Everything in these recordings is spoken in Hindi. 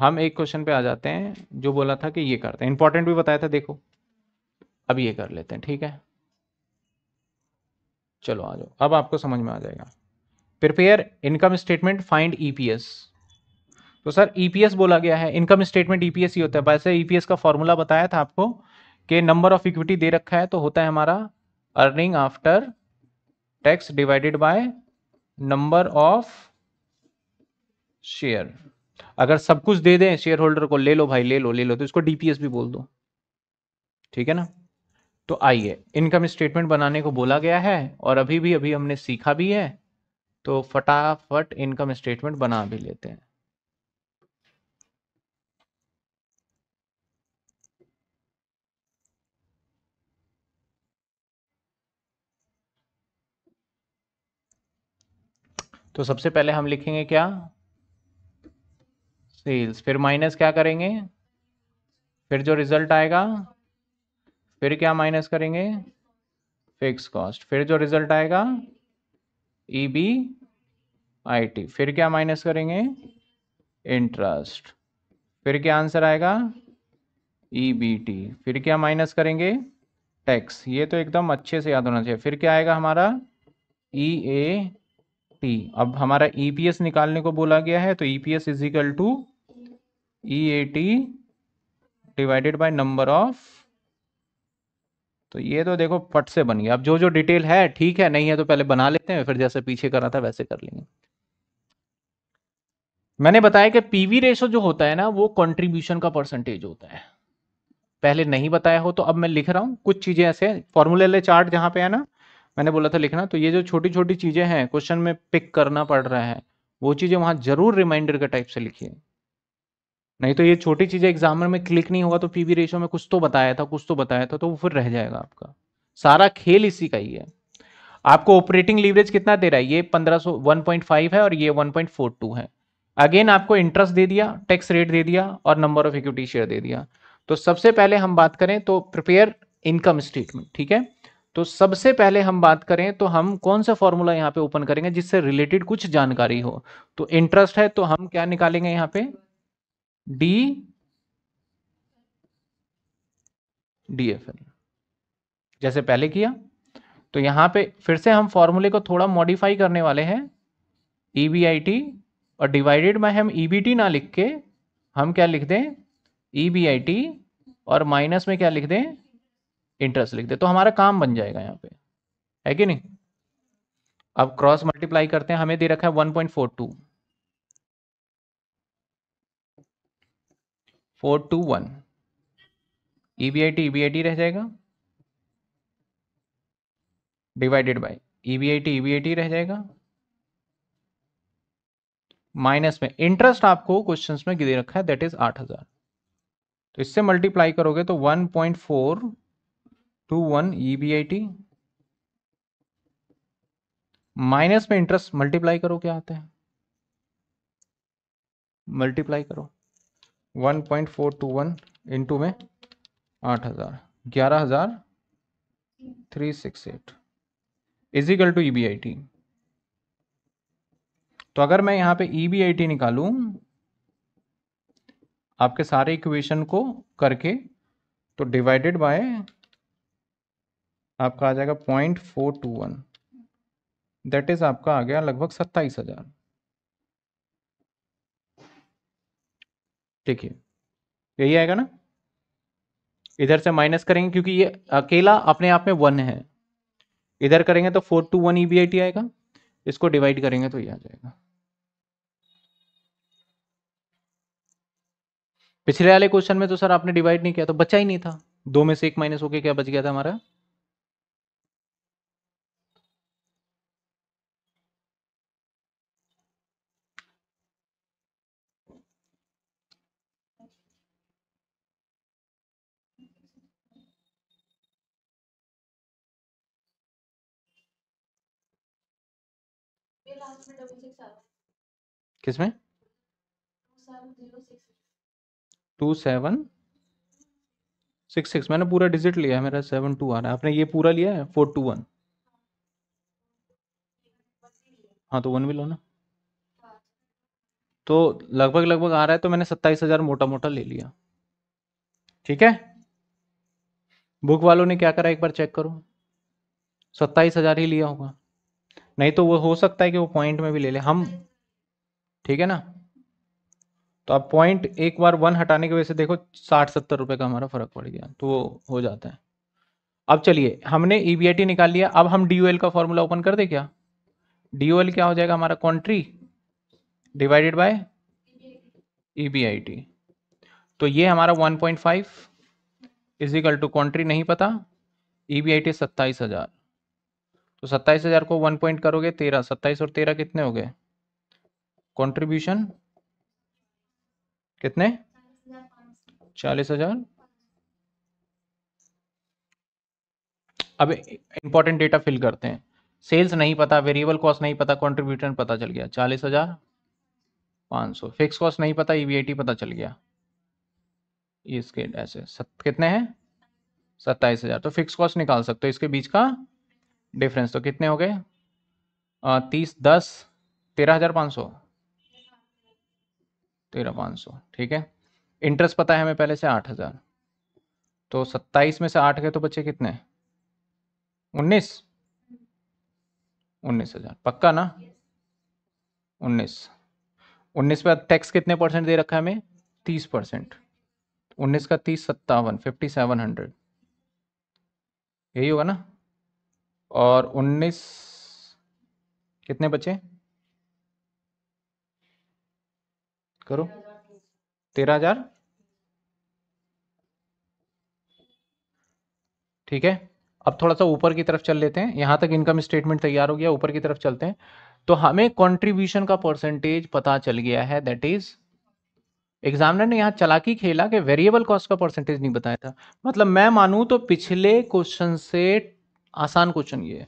हम एक क्वेश्चन पे आ जाते हैं जो बोला था कि ये करते हैं इंपॉर्टेंट भी बताया था देखो अब ये कर लेते हैं ठीक है चलो आ जाओ अब आपको समझ में आ जाएगा prepare income statement find EPS तो सर ईपीएस e बोला गया है इनकम स्टेटमेंट ईपीएस ही होता है वैसे ईपीएस e का फॉर्मूला बताया था आपको कि नंबर ऑफ इक्विटी दे रखा है तो होता है हमारा earning after tax divided by number of share अगर सब कुछ दे दें शेयर होल्डर को ले लो भाई ले लो ले लो तो इसको डीपीएस भी बोल दो ठीक है ना तो आइए इनकम स्टेटमेंट बनाने को बोला गया है और अभी भी अभी हमने सीखा भी है तो फटाफट इनकम स्टेटमेंट बना भी लेते हैं तो सबसे पहले हम लिखेंगे क्या सेल्स फिर माइनस क्या करेंगे फिर जो रिजल्ट आएगा फिर क्या माइनस करेंगे फिक्स कॉस्ट फिर जो रिजल्ट आएगा ई बी आई टी फिर क्या माइनस करेंगे इंटरेस्ट फिर क्या आंसर आएगा ई बी टी फिर क्या माइनस करेंगे टैक्स ये तो एकदम अच्छे से याद होना चाहिए फिर क्या आएगा हमारा ई e ए फोर्टी अब हमारा ईपीएस e निकालने को बोला गया है तो EPS is equal to E A T divided by number of तो ये तो देखो फट से बन गया अब जो जो डिटेल है ठीक है नहीं है तो पहले बना लेते हैं फिर जैसे पीछे करा था वैसे कर लेंगे मैंने बताया कि पीवी रेशो जो होता है ना वो कंट्रीब्यूशन का परसेंटेज होता है पहले नहीं बताया हो तो अब मैं लिख रहा हूं कुछ चीजें ऐसे फॉर्मूले चार्ट जहां पे है ना मैंने बोला था लिखना तो ये जो छोटी छोटी चीज़ें हैं क्वेश्चन में पिक करना पड़ रहा है वो चीज़ें वहां ज़रूर रिमाइंडर के टाइप से लिखिए नहीं तो ये छोटी चीज़ें एग्जामर में क्लिक नहीं होगा तो पीवी रेशो में कुछ तो बताया था कुछ तो बताया था तो वो फिर रह जाएगा आपका सारा खेल इसी का ही है आपको ऑपरेटिंग लीवरेज कितना दे रहा है ये पंद्रह 1.5 है और ये वन है अगेन आपको इंटरेस्ट दे दिया टैक्स रेट दे दिया और नंबर ऑफ इक्विटी शेयर दे दिया तो सबसे पहले हम बात करें तो प्रिपेयर इनकम स्टेटमेंट ठीक है तो सबसे पहले हम बात करें तो हम कौन सा फॉर्मूला यहाँ पे ओपन करेंगे जिससे रिलेटेड कुछ जानकारी हो तो इंटरेस्ट है तो हम क्या निकालेंगे यहाँ पे डी डीएफएल जैसे पहले किया तो यहाँ पे फिर से हम फॉर्मूले को थोड़ा मॉडिफाई करने वाले हैं ई e और डिवाइडेड में हम ई e ना लिख के हम क्या लिख दें ई e और माइनस में क्या लिख दें इंटरेस्ट लिख दे तो हमारा काम बन जाएगा यहाँ पे है कि नहीं अब क्रॉस मल्टीप्लाई करते हैं हमें दे रखा है one point four two four two one E B I T E B I T रह जाएगा divided by E B I T E B I T रह जाएगा माइनस में इंटरेस्ट आपको क्वेश्चंस में दे रखा है दैट इज आठ हजार तो इससे मल्टीप्लाई करोगे तो one point four two one E B I T minus में इंटरेस्ट मल्टीप्लाई करो क्या आता है मल्टीप्लाई करो one point four two one into में आठ हजार ग्यारह हजार three six eight is equal to E B I T तो अगर मैं यहां पे ई बी आई टी निकालूं आपके सारे इक्वेशन को करके तो डिवाइडेड बाय आपका आ जाएगा point four two one that is आपका आ गया लगभग सत्ताईस हजार ठीक है यही आएगा ना इधर से माइनस करेंगे क्योंकि ये अकेला अपने आप में वन है इधर करेंगे तो four two one E B आएगा इसको डिवाइड करेंगे तो ये आ जाएगा पिछले वाले क्वेश्चन में तो सर आपने डिवाइड नहीं किया तो बचा ही नहीं था दो में से एक माइनस होके क्या बच गया था हमारा किसमें टू सेवन सिक्स सिक्स मैंने पूरा डिजिट लिया है मेरा सेवन टू आ रहा है आपने ये पूरा लिया है फोर टू वन हाँ तो वन भी लो ना तो लगभग लगभग आ रहा है तो मैंने सत्ताईस हजार मोटा मोटा ले लिया ठीक है बुक वालों ने क्या करा एक बार चेक करो सत्ताईस हजार ही लिया होगा नहीं तो वो हो सकता है कि वो पॉइंट में भी ले ले हम ठीक है ना तो अब पॉइंट एक बार वन हटाने की वजह से देखो साठ सत्तर रुपए का हमारा फर्क पड़ गया तो वो हो जाता है अब चलिए हमने ई e निकाल लिया अब हम डी का फॉर्मूला ओपन कर दे क्या डी क्या हो जाएगा हमारा कॉन्ट्री डिवाइडेड बाय ई तो ये हमारा 1.5 point five is equal to country नहीं पता ई बी आई टी सत्ताईस हजार तो सत्ताईस हजार को वन पॉइंट करोगे तेरह सत्ताईस और तेरह कितने हो गए कंट्रीब्यूशन कितने चालीस हजार अब इंपॉर्टेंट डेटा फिल करते हैं सेल्स नहीं पता वेरिएबल कॉस्ट नहीं पता कंट्रीब्यूशन पता चल गया चालीस हजार पांच सौ फिक्स कॉस्ट नहीं पता ईवीआईटी e पता चल गया इसके ऐसे सत, कितने हैं सत्ताईस हजार तो फिक्स कॉस्ट निकाल सकते हो इसके बीच का डिफरेंस तो कितने हो गए तीस दस तेरह हजार पाँच सौ तेरह पाँच सौ ठीक है इंटरेस्ट पता है हमें पहले से आठ हजार तो सत्ताईस में से आठ गए तो बच्चे कितने उन्नीस उन्नीस हजार पक्का ना उन्नीस उन्नीस पे टैक्स कितने परसेंट दे रखा है हमें तीस परसेंट उन्नीस का तीस सत्तावन फिफ्टी सेवन हंड्रेड यही होगा ना और 19 कितने बचे करो तेरह हजार ठीक है अब थोड़ा सा ऊपर की तरफ चल लेते हैं यहां तक इनकम स्टेटमेंट तैयार हो गया ऊपर की तरफ चलते हैं तो हमें कंट्रीब्यूशन का परसेंटेज पता चल गया है दैट इज एग्जामिनर ने यहां चलाकी खेला कि वेरिएबल कॉस्ट का परसेंटेज नहीं बताया था मतलब मैं मानू तो पिछले क्वेश्चन से आसान क्वेश्चन ये है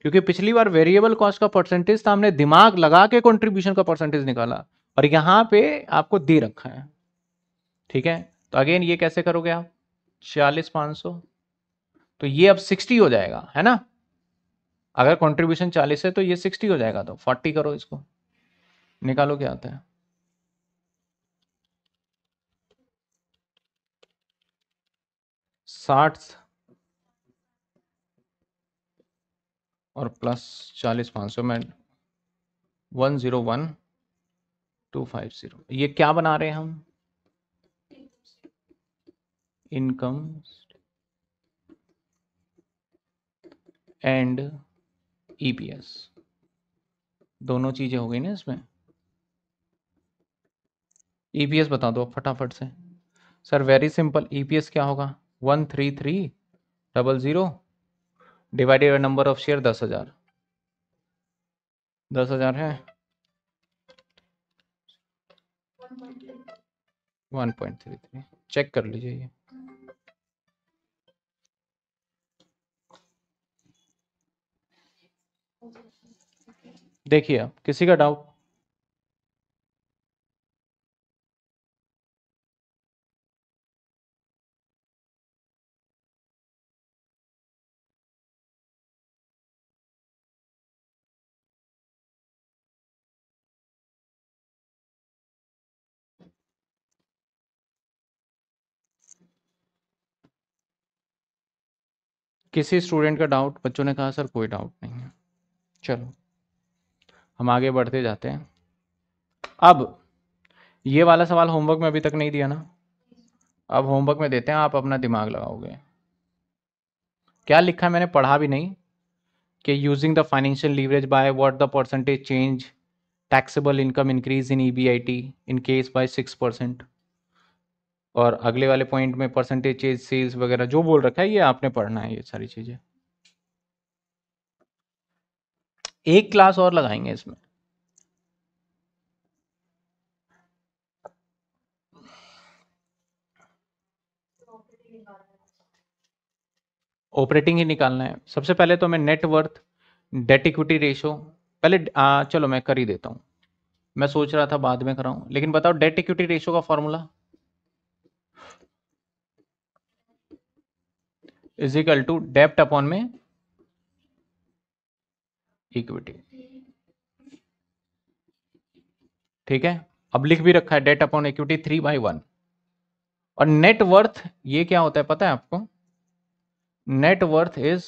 क्योंकि पिछली बार वेरिएबल कॉस्ट का परसेंटेज था हमने दिमाग लगा के कंट्रीब्यूशन का परसेंटेज निकाला और यहाँ पे आपको दे रखा है ठीक है तो अगेन ये कैसे करोगे आप छियालीस पाँच सौ तो ये अब सिक्सटी हो जाएगा है ना अगर कंट्रीब्यूशन चालीस है तो ये सिक्सटी हो जाएगा तो फोर्टी करो इसको निकालो क्या आता है साठ और प्लस चालीस पाँच सौ में one zero one two five zero ये क्या बना रहे हैं हम इनकम एंड ईपीएस दोनों चीज़ें हो गई ना इसमें ईपीएस e बता दो फटाफट से सर वेरी सिंपल ईपीएस क्या होगा one three three double zero divided by number of share दस हजार दस हजार है one point three three check कर लीजिए ये देखिए किसी का डाउट किसी स्टूडेंट का डाउट बच्चों ने कहा सर कोई डाउट नहीं है चलो हम आगे बढ़ते जाते हैं अब ये वाला सवाल होमवर्क में अभी तक नहीं दिया ना अब होमवर्क में देते हैं आप अपना दिमाग लगाओगे क्या लिखा है मैंने पढ़ा भी नहीं कि using the financial leverage by what the percentage change taxable income increase in E B I T in case by six percent और अगले वाले पॉइंट में परसेंटेज चेज सेल्स वगैरह जो बोल रखा है ये आपने पढ़ना है ये सारी चीज़ें एक क्लास और लगाएंगे इसमें ऑपरेटिंग ही निकालना है सबसे पहले तो मैं नेटवर्थ डेट इक्विटी रेशो पहले आ, चलो मैं कर ही देता हूं मैं सोच रहा था बाद में कराऊं लेकिन बताओ डेट इक्विटी रेशो का फॉर्मूला इज इक्वल टू डेप्ट अपॉन में इक्विटी ठीक है अब लिख भी रखा है debt upon equity three by one और नेट वर्थ ये क्या होता है पता है आपको नेट वर्थ इज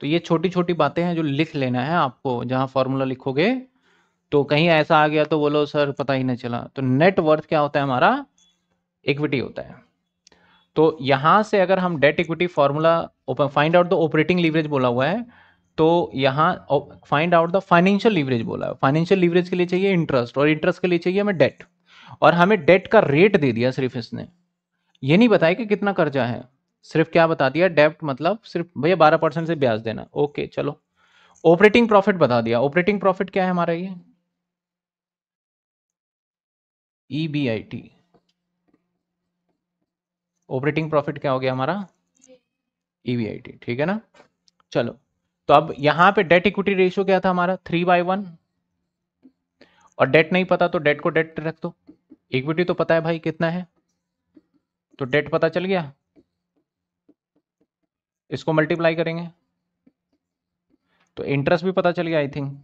तो ये छोटी छोटी बातें हैं जो लिख लेना है आपको जहां फॉर्मूला लिखोगे तो कहीं ऐसा आ गया तो बोलो सर पता ही नहीं चला तो नेट वर्थ क्या होता है हमारा इक्विटी होता है तो यहाँ से अगर हम debt equity formula find out the operating leverage बोला हुआ है तो यहाँ find out the financial leverage बोला है फाइनेंशियल लीवरेज के लिए चाहिए इंटरेस्ट और इंटरेस्ट के लिए चाहिए हमें डेट और हमें डेट का रेट दे दिया सिर्फ इसने ये नहीं बताया कि कितना कर्जा है सिर्फ क्या बता दिया डेप्ट मतलब सिर्फ भैया बारह परसेंट से ब्याज देना ओके चलो ऑपरेटिंग प्रॉफिट बता दिया ऑपरेटिंग प्रॉफिट क्या है हमारा ये E B I T operating profit क्या हो गया हमारा ईवीआईटी e ठीक है ना चलो तो अब यहां पे डेट इक्विटी रेशियो क्या था हमारा थ्री बाय वन और डेट नहीं पता तो डेट को डेट रख दो इक्विटी तो पता है भाई कितना है तो डेट पता चल गया इसको मल्टीप्लाई करेंगे तो इंटरेस्ट भी पता चल गया आई थिंक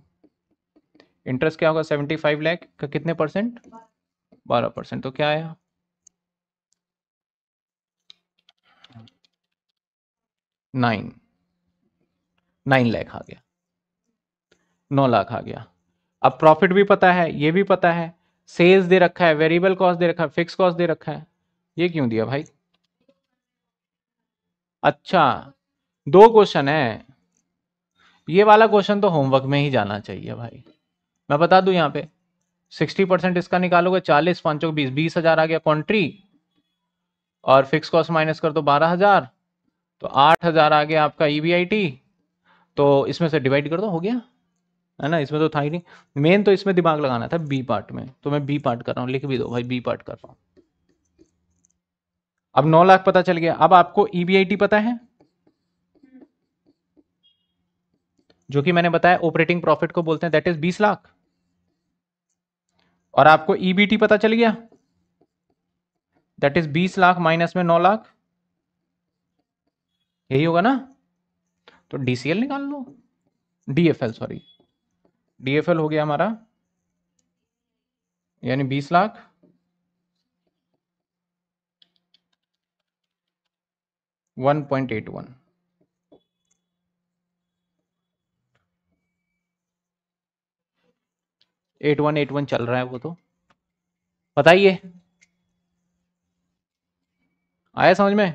इंटरेस्ट क्या होगा सेवेंटी फाइव लैख का कितने परसेंट बारह परसेंट तो क्या आया नाइन नाइन लाख आ गया नौ लाख आ गया अब प्रॉफिट भी पता है ये भी पता है सेल्स दे रखा है वेरिएबल कॉस्ट दे रखा है फिक्स कॉस्ट दे रखा है ये क्यों दिया भाई अच्छा दो क्वेश्चन है ये वाला क्वेश्चन तो होमवर्क में ही जाना चाहिए भाई मैं बता दू यहां पे सिक्सटी परसेंट इसका निकालोगे चालीस पांचों बीस बीस हजार आ गया कॉन्ट्री और फिक्स कॉस्ट माइनस कर दो बारह हजार तो आठ हजार आ गया आपका ई e तो इसमें से डिवाइड कर दो हो गया है ना इसमें तो था ही नहीं मेन तो इसमें दिमाग लगाना था बी पार्ट में तो मैं बी पार्ट कर रहा हूँ लिख भी दो भाई बी पार्ट कर रहा हूँ अब नौ लाख पता चल गया अब आपको ई e पता है जो कि मैंने बताया ऑपरेटिंग प्रॉफिट को बोलते हैं दैट इज बीस लाख और आपको ईबीटी e पता चल गया दैट इज बीस लाख माइनस में नौ लाख यही होगा ना तो डीसीएल निकाल लो डीएफएल सॉरी एल हो गया हमारा यानी बीस lakh one point eight one eight one eight one चल रहा है वो तो बताइए आया समझ में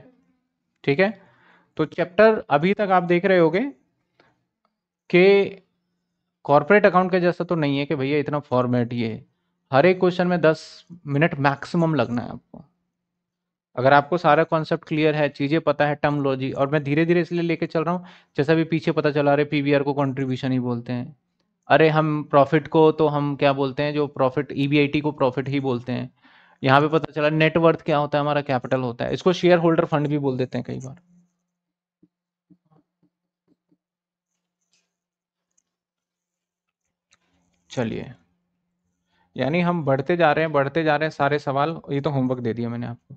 ठीक है तो चैप्टर अभी तक आप देख रहे होगे कि कॉरपोरेट अकाउंट के जैसा तो नहीं है कि भैया इतना फॉर्मेट ये हर एक क्वेश्चन में दस मिनट मैक्सिमम लगना है आपको अगर आपको सारा कॉन्सेप्ट क्लियर है चीज़ें पता है टर्मोलॉजी और मैं धीरे धीरे इसलिए लेके चल रहा हूँ जैसा भी पीछे पता चला रहे पी को कॉन्ट्रीब्यूशन ही बोलते हैं अरे हम प्रॉफिट को तो हम क्या बोलते हैं जो प्रॉफिट ई e को प्रॉफिट ही बोलते हैं यहाँ पे पता चला नेटवर्थ क्या होता है हमारा कैपिटल होता है इसको शेयर होल्डर फंड भी बोल देते हैं कई बार चलिए यानी हम बढ़ते जा रहे हैं बढ़ते जा रहे हैं सारे सवाल ये तो होमवर्क दे दिया मैंने आपको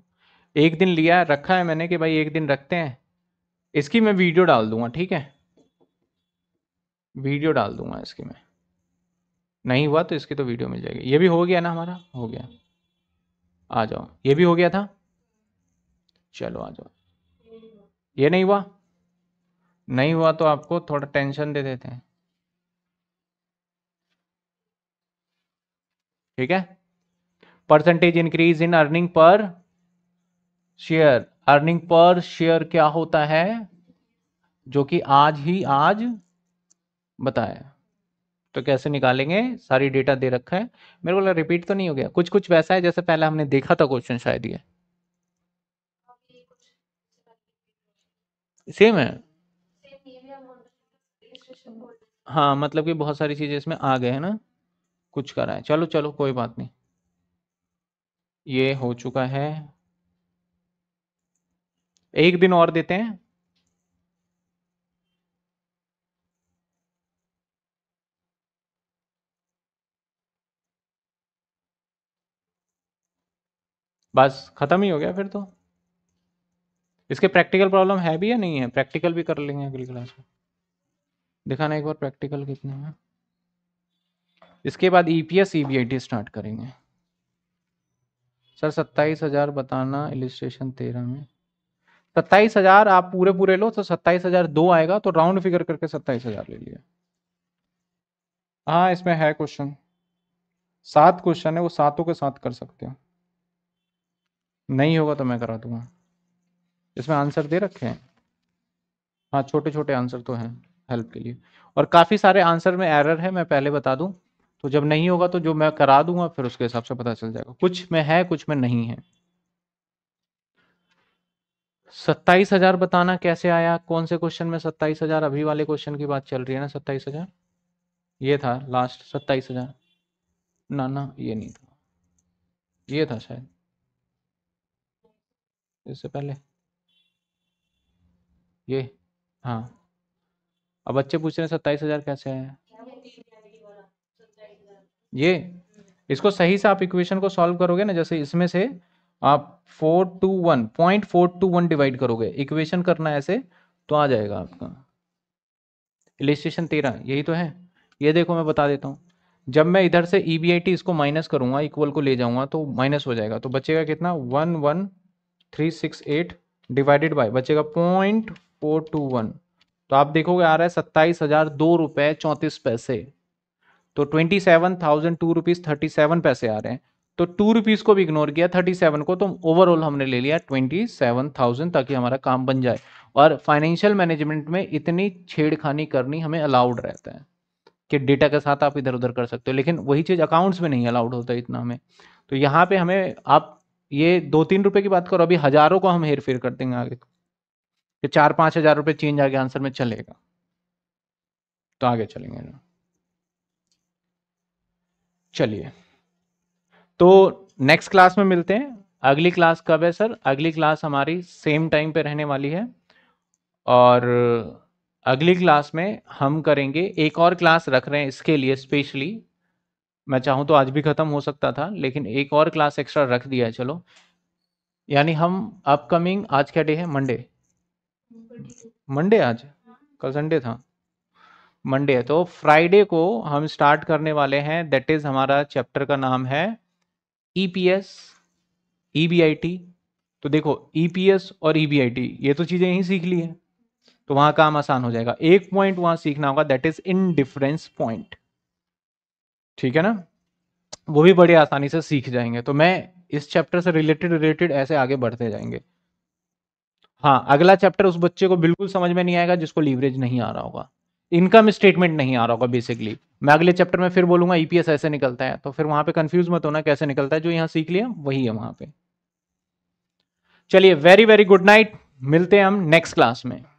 एक दिन लिया है रखा है मैंने कि भाई एक दिन रखते हैं इसकी मैं वीडियो डाल दूंगा ठीक है वीडियो डाल दूंगा इसकी मैं नहीं हुआ तो इसकी तो वीडियो मिल जाएगी ये भी हो गया ना हमारा हो गया आ जाओ ये भी हो गया था चलो आ जाओ ये नहीं हुआ नहीं हुआ तो आपको थोड़ा टेंशन दे देते हैं ठीक है percentage increase in earning per share earning per share क्या होता है जो कि आज ही आज बताया तो कैसे निकालेंगे सारी डेटा दे रखा है मेरे को रिपीट तो नहीं हो गया कुछ कुछ वैसा है जैसे पहले हमने देखा था क्वेश्चन शायद ये सेम है हाँ मतलब कि बहुत सारी चीजें इसमें आ गए हैं ना कुछ करा है चलो चलो कोई बात नहीं ये हो चुका है एक दिन और देते हैं बस खत्म ही हो गया फिर तो इसके प्रैक्टिकल प्रॉब्लम है भी या नहीं है प्रैक्टिकल भी कर लेंगे अगली क्लास में दिखाना एक बार प्रैक्टिकल कितने हैं इसके बाद E P B I T start करेंगे सर सत्ताईस हजार बताना इलिस्ट्रेशन तेरह में सत्ताईस हजार आप पूरे पूरे लो तो सत्ताईस हजार दो आएगा तो राउंड फिगर करके सत्ताईस हजार ले लिया हाँ इसमें है क्वेश्चन सात क्वेश्चन है वो सातों के साथ कर सकते हो नहीं होगा तो मैं करा दूंगा इसमें आंसर दे रखे हैं हाँ छोटे छोटे आंसर तो हैं हेल्प के लिए और काफ़ी सारे आंसर में एरर है मैं पहले बता दूं तो जब नहीं होगा तो जो मैं करा दूंगा फिर उसके हिसाब से पता चल जाएगा कुछ में है कुछ में नहीं है सत्ताईस हजार बताना कैसे आया कौन से क्वेश्चन में सत्ताईस हजार अभी वाले क्वेश्चन की बात चल रही है ना सत्ताईस हजार ये था लास्ट सत्ताईस हजार ना ना ये नहीं था ये था शायद इससे पहले ये हाँ अब बच्चे पूछ रहे हैं सत्ताईस हजार कैसे आया ये इसको सही से आप इक्वेशन को सॉल्व करोगे ना जैसे इसमें से आप four two one point four two one divide करोगे इक्वेशन करना है ऐसे तो आ जाएगा आपका इलेस्टेशन तेरह यही तो है ये देखो मैं बता देता हूँ जब मैं इधर से ई बी आई टी इसको माइनस करूंगा इक्वल को ले जाऊंगा तो माइनस हो जाएगा तो बचेगा कितना one one three six eight divided by बचेगा पॉइंट फोर टू वन तो आप देखोगे आ रहा है सत्ताईस हजार दो रुपये चौंतीस पैसे तो twenty seven thousand two rupees thirty seven पैसे आ रहे हैं तो टू रुपीज को भी इग्नोर किया थर्टी सेवन को तो ओवरऑल हमने ले लिया ट्वेंटी सेवन थाउजेंड ताकि हमारा काम बन जाए और फाइनेंशियल मैनेजमेंट में इतनी छेड़खानी करनी हमें अलाउड रहता है कि डेटा के साथ आप इधर उधर कर सकते हो लेकिन वही चीज़ अकाउंट्स में नहीं अलाउड होता इतना हमें तो यहाँ पे हमें आप ये दो तीन रुपए की बात करो अभी हजारों को हम हेर फेर कर देंगे आगे कि चार पाँच हजार रुपये चेंज आगे आंसर में चलेगा तो आगे चलेंगे ना चलिए तो नेक्स्ट क्लास में मिलते हैं अगली क्लास कब है सर अगली क्लास हमारी सेम टाइम पे रहने वाली है और अगली क्लास में हम करेंगे एक और क्लास रख रहे हैं इसके लिए स्पेशली मैं चाहूँ तो आज भी ख़त्म हो सकता था लेकिन एक और क्लास एक्स्ट्रा रख दिया है चलो यानी हम अपकमिंग आज क्या डे है मंडे मंडे आज कल संडे था मंडे तो फ्राइडे को हम स्टार्ट करने वाले हैं दैट इज हमारा चैप्टर का नाम है ई पी एस तो देखो ई पी एस और ई बी आई टी ये तो चीज़ें यही सीख ली है तो वहां काम आसान हो जाएगा एक पॉइंट वहां सीखना होगा that is in difference point ठीक है ना वो भी बड़ी आसानी से सीख जाएंगे तो मैं इस चैप्टर से रिलेटेड रिलेटेड ऐसे आगे बढ़ते जाएंगे हाँ अगला चैप्टर उस बच्चे को बिल्कुल समझ में नहीं आएगा जिसको लीवरेज नहीं आ रहा होगा इनकम स्टेटमेंट नहीं आ रहा होगा बेसिकली मैं अगले चैप्टर में फिर बोलूंगा ईपीएस e ऐसे निकलता है तो फिर वहां पे कंफ्यूज मत होना कैसे निकलता है जो यहाँ सीख लिया वही है वहां पे चलिए वेरी वेरी गुड नाइट मिलते हैं हम नेक्स्ट क्लास में